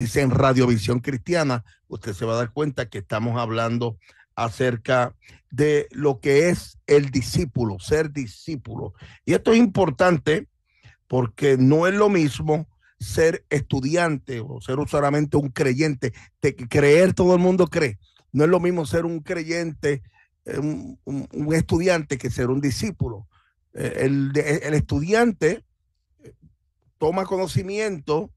en Radiovisión Cristiana, usted se va a dar cuenta que estamos hablando acerca de lo que es el discípulo, ser discípulo. Y esto es importante porque no es lo mismo ser estudiante o ser solamente un creyente, de creer todo el mundo cree. No es lo mismo ser un creyente, eh, un, estudiante que ser un discípulo. Eh, el estudiante eh, toma conocimiento,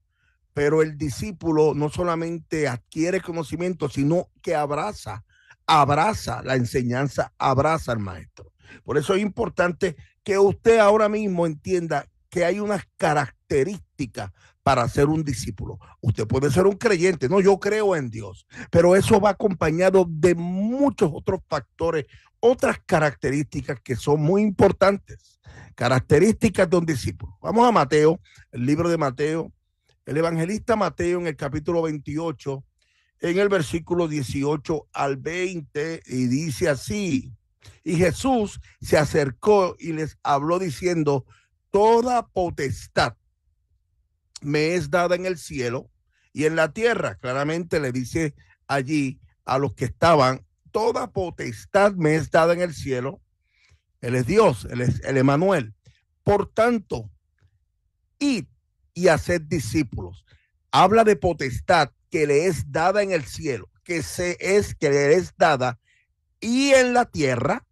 pero el discípulo no solamente adquiere conocimiento, sino que abraza, abraza la enseñanza, abraza al maestro. Por eso es importante que usted ahora mismo entienda que hay unas características para ser un discípulo. Usted puede ser un creyente, no, yo creo en Dios, pero eso va acompañado de muchos otros factores, otras características que son muy importantes. Características de un discípulo. Vamos a Mateo, el libro de Mateo, el evangelista Mateo en el capítulo 28, en el versículo 18 al 20, y dice así, y Jesús se acercó y les habló diciendo, toda potestad me es dada en el cielo y en la tierra. Claramente le dice allí a los que estaban, toda potestad me es dada en el cielo. Él es Dios, él es el Emanuel. Por tanto, y y hacer discípulos. Habla de potestad que le es dada en el cielo, que se es que le es dada y en la tierra.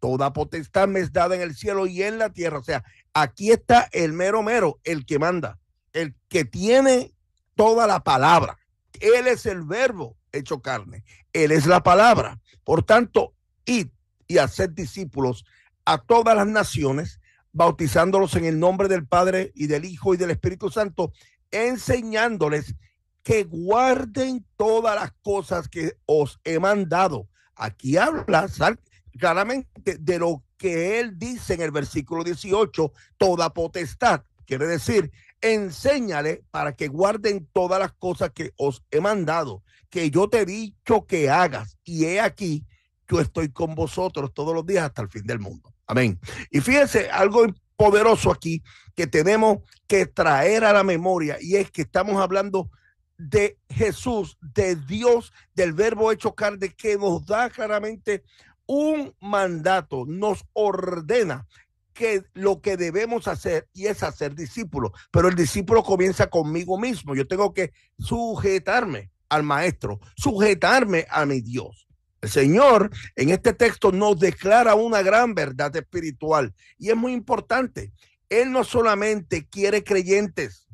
Toda potestad me es dada en el cielo y en la tierra. O sea, aquí está el mero mero, el que manda, el que tiene toda la palabra. Él es el verbo hecho carne. Él es la palabra. Por tanto, id y hacer discípulos a todas las naciones, bautizándolos en el nombre del Padre y del Hijo y del Espíritu Santo, enseñándoles que guarden todas las cosas que os he mandado. Aquí habla claramente de lo que él dice en el versículo 18, toda potestad. Quiere decir, enséñale para que guarden todas las cosas que os he mandado, que yo te he dicho que hagas. Y he aquí, yo estoy con vosotros todos los días hasta el fin del mundo. Amén. Y fíjense algo poderoso aquí que tenemos que traer a la memoria y es que estamos hablando de Jesús, de Dios, del verbo hecho carne que nos da claramente un mandato, nos ordena que lo que debemos hacer y es hacer discípulo, pero el discípulo comienza conmigo mismo, yo tengo que sujetarme al maestro, sujetarme a mi Dios. El Señor en este texto nos declara una gran verdad espiritual y es muy importante. Él no solamente quiere creyentes,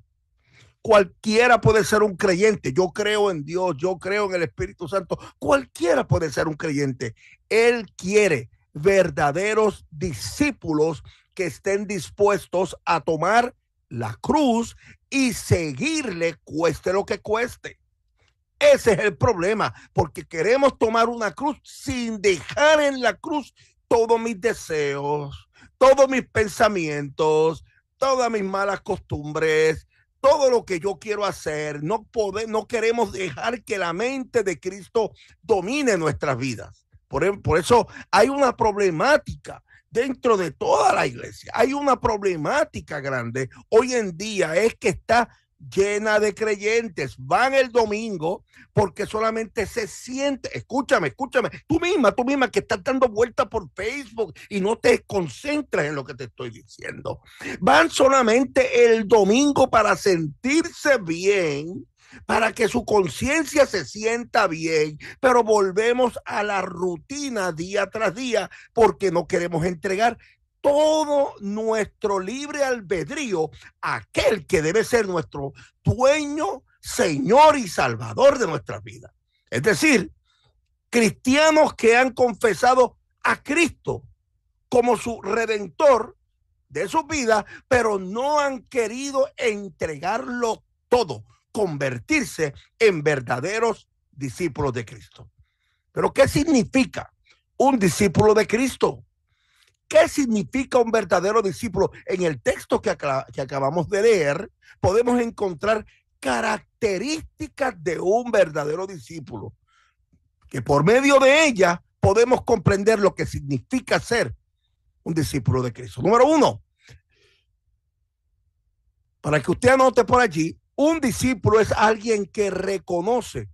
cualquiera puede ser un creyente. Yo creo en Dios, yo creo en el Espíritu Santo. Cualquiera puede ser un creyente. Él quiere verdaderos discípulos que estén dispuestos a tomar la cruz y seguirle cueste lo que cueste. Ese es el problema, porque queremos tomar una cruz sin dejar en la cruz todos mis deseos, todos mis pensamientos, todas mis malas costumbres, todo lo que yo quiero hacer. No, podemos, no queremos dejar que la mente de Cristo domine nuestras vidas. Por, e-, por eso hay una problemática dentro de toda la iglesia. Hay una problemática grande hoy en día, es que está llena de creyentes. Van el domingo porque solamente se siente, escúchame, escúchame, tú misma, tú misma que estás dando vueltas por Facebook y no te concentras en lo que te estoy diciendo. Van solamente el domingo para sentirse bien para que su conciencia se sienta bien, pero volvemos a la rutina día tras día porque no queremos entregar todo nuestro libre albedrío aquel que debe ser nuestro dueño, Señor y Salvador de nuestra vida. Es decir, cristianos que han confesado a Cristo como su redentor de sus vidas, pero no han querido entregarlo todo, convertirse en verdaderos discípulos de Cristo. Pero ¿qué significa un discípulo de Cristo? qué significa un verdadero discípulo. En el texto que, acabamos de leer, podemos encontrar características de un verdadero discípulo, que por medio de ellas podemos comprender lo que significa ser un discípulo de Cristo. Número uno, para que usted anote por allí, un discípulo es alguien que reconoce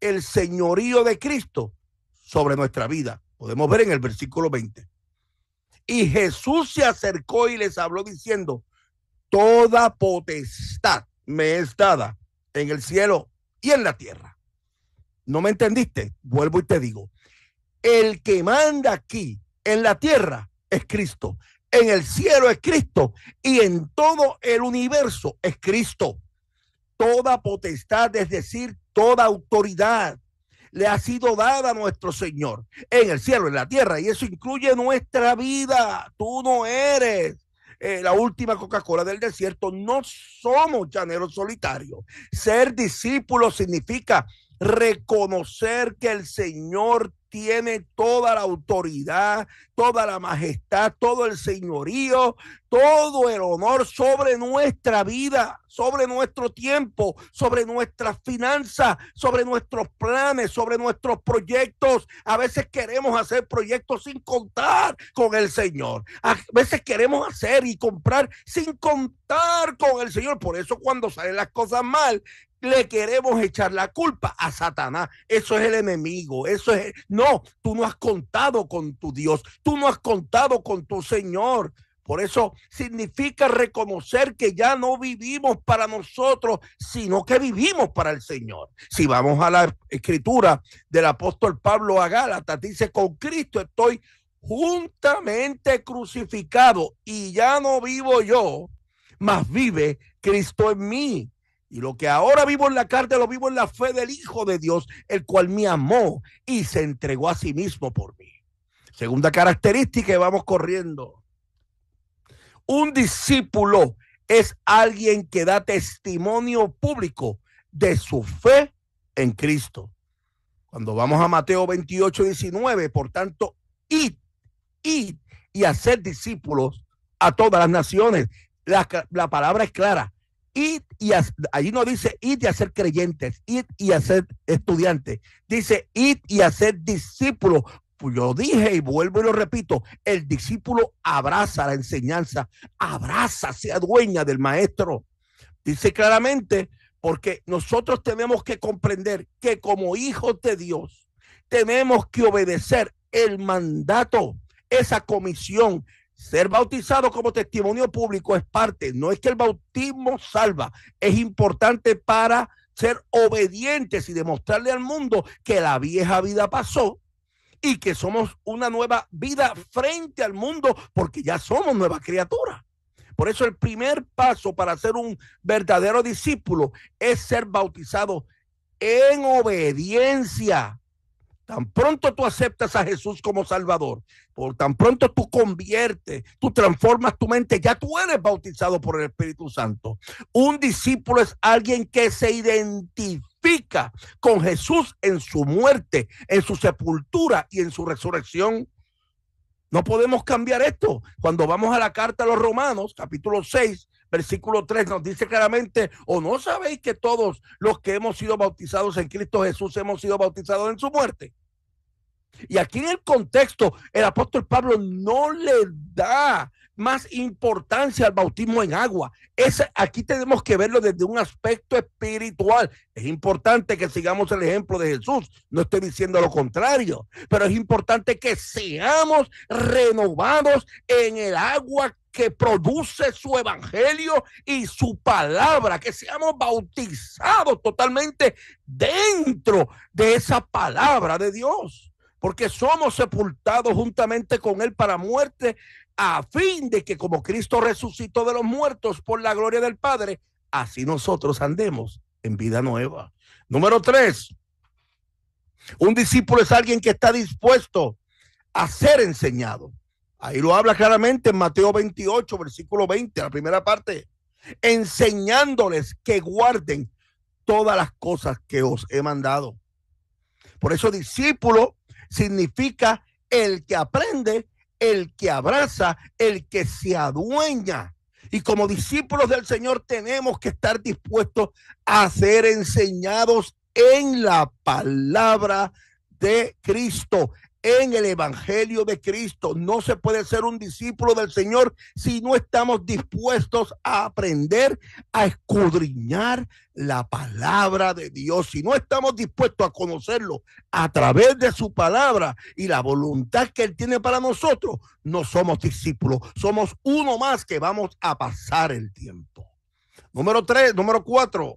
el señorío de Cristo sobre nuestra vida. Podemos ver en el versículo 20. Y Jesús se acercó y les habló diciendo, toda potestad me es dada en el cielo y en la tierra. ¿No me entendiste? Vuelvo y te digo, el que manda aquí en la tierra es Cristo, en el cielo es Cristo y en todo el universo es Cristo. Toda potestad, es decir, toda autoridad, le ha sido dada a nuestro Señor en el cielo, en la tierra, y eso incluye nuestra vida. Tú no eres eh, la última Coca-Cola del desierto, no somos llaneros solitarios. Ser discípulo significa reconocer que el Señor tiene toda la autoridad, toda la majestad, todo el señorío, todo el honor sobre nuestra vida, sobre nuestro tiempo, sobre nuestras finanzas, sobre nuestros planes, sobre nuestros proyectos. A veces queremos hacer proyectos sin contar con el Señor. A veces queremos hacer y comprar sin contar con el Señor. Por eso cuando salen las cosas mal, le queremos echar la culpa a Satanás. Eso es el enemigo. Eso es. No, tú no has contado con tu Dios. Tú no has contado con tu Señor. Por eso significa reconocer que ya no vivimos para nosotros, sino que vivimos para el Señor. Si vamos a la escritura del apóstol Pablo a Gálatas, dice, con Cristo estoy juntamente crucificado y ya no vivo yo, mas vive Cristo en mí. Y lo que ahora vivo en la carta lo vivo en la fe del Hijo de Dios, el cual me amó y se entregó a sí mismo por mí. Segunda característica, y vamos corriendo. Un discípulo es alguien que da testimonio público de su fe en Cristo. Cuando vamos a Mateo 28, 19, por tanto, id, id y hacer discípulos a todas las naciones. la palabra es clara y allí no dice id y hacer creyentes, id y hacer estudiantes, dice ir y hacer discípulos. Pues yo dije y vuelvo y lo repito, el discípulo abraza la enseñanza, abraza, sea dueña del maestro. Dice claramente, porque nosotros tenemos que comprender que como hijos de Dios, tenemos que obedecer el mandato, esa comisión, ser bautizado como testimonio público es parte, no es que el bautismo salva, es importante para ser obedientes y demostrarle al mundo que la vieja vida pasó y que somos una nueva vida frente al mundo porque ya somos nueva criatura. Por eso el primer paso para ser un verdadero discípulo es ser bautizado en obediencia Tan pronto tú aceptas a Jesús como Salvador, por tan pronto tú conviertes, tú transformas tu mente, ya tú eres bautizado por el Espíritu Santo. Un discípulo es alguien que se identifica con Jesús en su muerte, en su sepultura y en su resurrección. No podemos cambiar esto. Cuando vamos a la carta a los romanos, capítulo 6, versículo 3 nos dice claramente, o oh, no sabéis que todos los que hemos sido bautizados en Cristo Jesús hemos sido bautizados en su muerte. Y aquí en el contexto, el apóstol Pablo no le da más importancia al bautismo en agua. Es, aquí tenemos que verlo desde un aspecto espiritual. Es importante que sigamos el ejemplo de Jesús. No estoy diciendo lo contrario, pero es importante que seamos renovados en el agua que produce su evangelio y su palabra, que seamos bautizados totalmente dentro de esa palabra de Dios porque somos sepultados juntamente con Él para muerte, a fin de que como Cristo resucitó de los muertos por la gloria del Padre, así nosotros andemos en vida nueva. Número tres, un discípulo es alguien que está dispuesto a ser enseñado. Ahí lo habla claramente en Mateo 28, versículo 20, la primera parte, enseñándoles que guarden todas las cosas que os he mandado. Por eso discípulo significa el que aprende, el que abraza, el que se adueña. Y como discípulos del Señor tenemos que estar dispuestos a ser enseñados en la palabra de Cristo, en el Evangelio de Cristo. No se puede ser un discípulo del Señor si no estamos dispuestos a aprender, a escudriñar la palabra de Dios. Si no estamos dispuestos a conocerlo a través de su palabra y la voluntad que Él tiene para nosotros, no somos discípulos, somos uno más que vamos a pasar el tiempo. Número tres, número cuatro.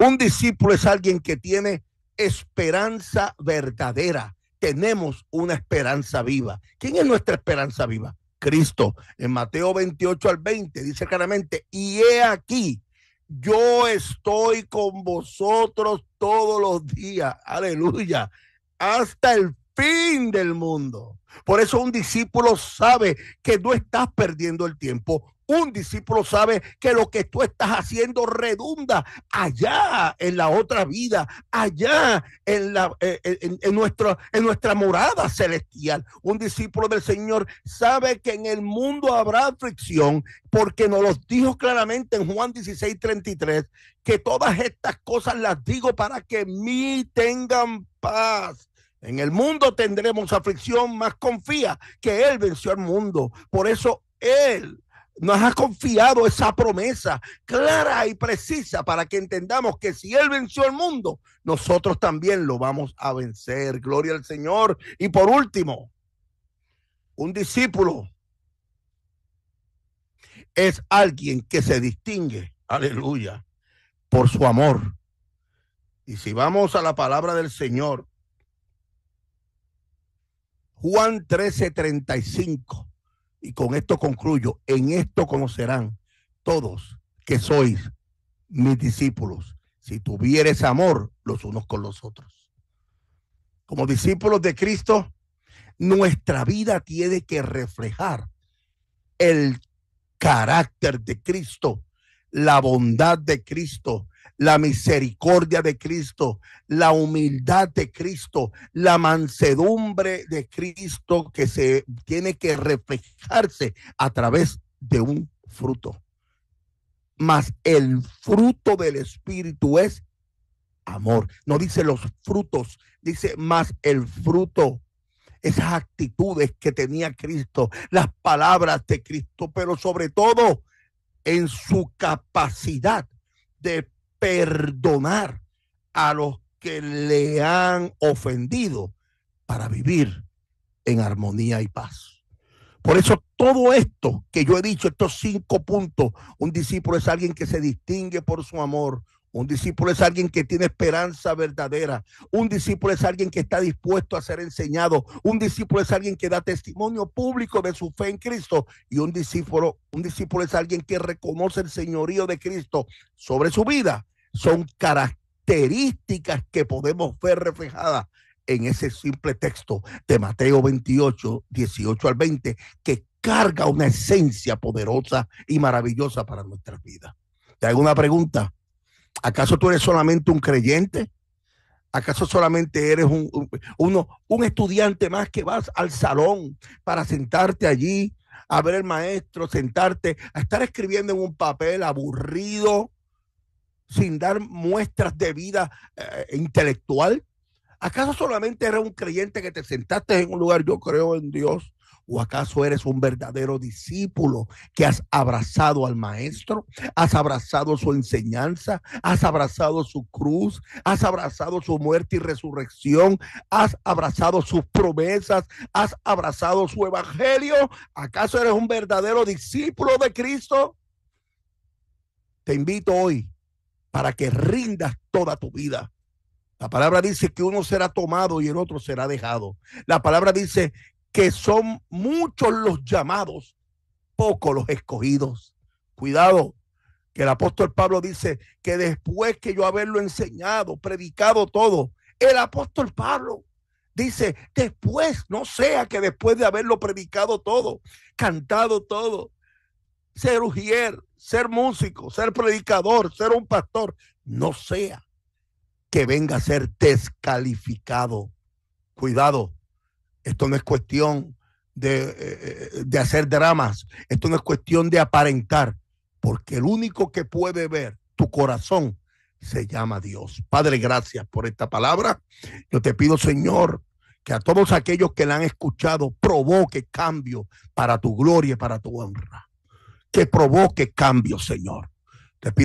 Un discípulo es alguien que tiene esperanza verdadera. Tenemos una esperanza viva. ¿Quién es nuestra esperanza viva? Cristo. En Mateo 28 al 20 dice claramente, y he aquí, yo estoy con vosotros todos los días, aleluya, hasta el fin del mundo. Por eso un discípulo sabe que no estás perdiendo el tiempo, un discípulo sabe que lo que tú estás haciendo redunda allá en la otra vida, allá en, la, eh, eh, en, nuestra, en nuestra morada celestial. Un discípulo del Señor sabe que en el mundo habrá aflicción, porque nos lo dijo claramente en Juan 16, 33, que todas estas cosas las digo para que mí tengan paz. En el mundo tendremos aflicción, más confía que Él venció al mundo. Por eso Él nos ha confiado esa promesa clara y precisa para que entendamos que si Él venció el mundo, nosotros también lo vamos a vencer. Gloria al Señor. Y por último, un discípulo es alguien que se distingue, aleluya, por su amor. Y si vamos a la palabra del Señor, Juan 13:35 y con esto concluyo, en esto conocerán todos que sois mis discípulos, si tuvieres amor los unos con los otros. Como discípulos de Cristo, nuestra vida tiene que reflejar el carácter de Cristo, la bondad de Cristo, la misericordia de Cristo, la humildad de Cristo, la mansedumbre de Cristo que se tiene que reflejarse a través de un fruto. Mas el fruto del Espíritu es amor. No dice los frutos, dice más el fruto. Esas actitudes que tenía Cristo, las palabras de Cristo, pero sobre todo en su capacidad de perdonar a los que le han ofendido para vivir en armonía y paz. Por eso todo esto que yo he dicho, estos cinco puntos, un discípulo es alguien que se distingue por su amor, un discípulo es alguien que tiene esperanza verdadera. Un discípulo es alguien que está dispuesto a ser enseñado. Un discípulo es alguien que da testimonio público de su fe en Cristo. Y un discípulo, un discípulo es alguien que reconoce el señorío de Cristo sobre su vida. Son características que podemos ver reflejadas en ese simple texto de Mateo 28, 18 al 20, que carga una esencia poderosa y maravillosa para nuestras vidas. Te hago una pregunta. ¿Acaso tú eres solamente un creyente? ¿Acaso solamente eres un, uno, un estudiante más que vas al salón para sentarte allí, a ver el maestro, sentarte, a estar escribiendo en un papel aburrido, sin dar muestras de vida eh, intelectual? ¿Acaso solamente eres un creyente que te sentaste en un lugar, yo creo en Dios, ¿O acaso eres un verdadero discípulo que has abrazado al maestro? ¿Has abrazado su enseñanza? ¿Has abrazado su cruz? ¿Has abrazado su muerte y resurrección? ¿Has abrazado sus promesas? ¿Has abrazado su evangelio? ¿Acaso eres un verdadero discípulo de Cristo? Te invito hoy para que rindas toda tu vida. La palabra dice que uno será tomado y el otro será dejado. La palabra dice que son muchos los llamados, pocos los escogidos. Cuidado, que el apóstol Pablo dice que después que yo haberlo enseñado, predicado todo, el apóstol Pablo dice, después, no sea que después de haberlo predicado todo, cantado todo, ser ujier, ser músico, ser predicador, ser un pastor, no sea que venga a ser descalificado. Cuidado, esto no es cuestión eh, eh, de, hacer dramas. Esto no es cuestión de aparentar. Porque el único que puede ver tu corazón se llama Dios. Padre, gracias por esta palabra. Yo te pido, Señor, que a todos aquellos que la han escuchado provoque cambio para tu gloria y para tu honra. Que provoque cambio, Señor.